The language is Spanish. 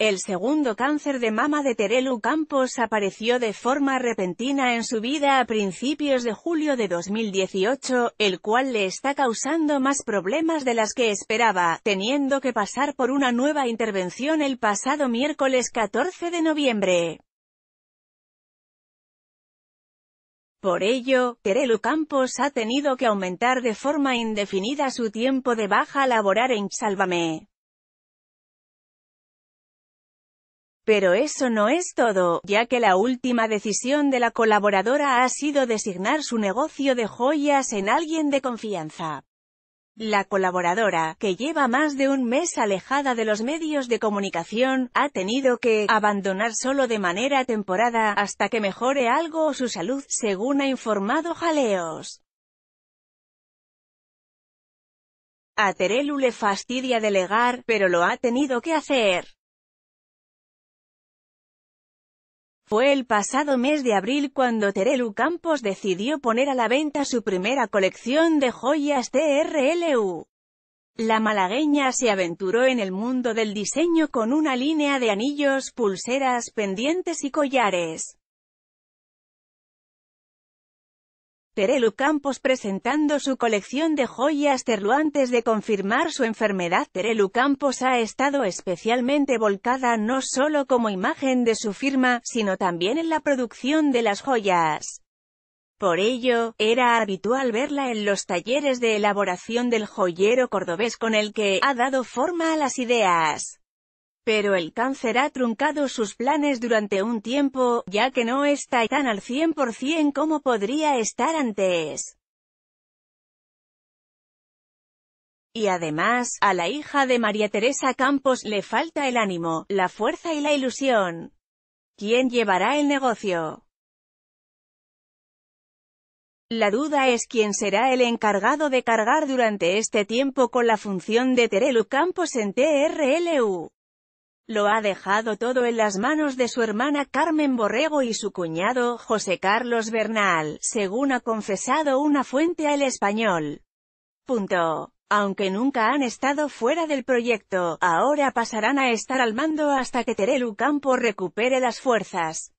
El segundo cáncer de mama de Terelu Campos apareció de forma repentina en su vida a principios de julio de 2018, el cual le está causando más problemas de las que esperaba, teniendo que pasar por una nueva intervención el pasado miércoles 14 de noviembre. Por ello, Terelu Campos ha tenido que aumentar de forma indefinida su tiempo de baja laborar en Sálvame. Pero eso no es todo, ya que la última decisión de la colaboradora ha sido designar su negocio de joyas en alguien de confianza. La colaboradora, que lleva más de un mes alejada de los medios de comunicación, ha tenido que abandonar solo de manera temporada hasta que mejore algo o su salud, según ha informado Jaleos. A Terelu le fastidia delegar, pero lo ha tenido que hacer. Fue el pasado mes de abril cuando Terelu Campos decidió poner a la venta su primera colección de joyas TRLU. La malagueña se aventuró en el mundo del diseño con una línea de anillos, pulseras, pendientes y collares. Terelu Campos presentando su colección de joyas Terlu antes de confirmar su enfermedad. Terelu Campos ha estado especialmente volcada no solo como imagen de su firma, sino también en la producción de las joyas. Por ello, era habitual verla en los talleres de elaboración del joyero cordobés con el que ha dado forma a las ideas. Pero el cáncer ha truncado sus planes durante un tiempo, ya que no está tan al 100% como podría estar antes. Y además, a la hija de María Teresa Campos le falta el ánimo, la fuerza y la ilusión. ¿Quién llevará el negocio? La duda es quién será el encargado de cargar durante este tiempo con la función de Terelu Campos en TRLU. Lo ha dejado todo en las manos de su hermana Carmen Borrego y su cuñado, José Carlos Bernal, según ha confesado una fuente al español. Punto. Aunque nunca han estado fuera del proyecto, ahora pasarán a estar al mando hasta que Terelu Campo recupere las fuerzas.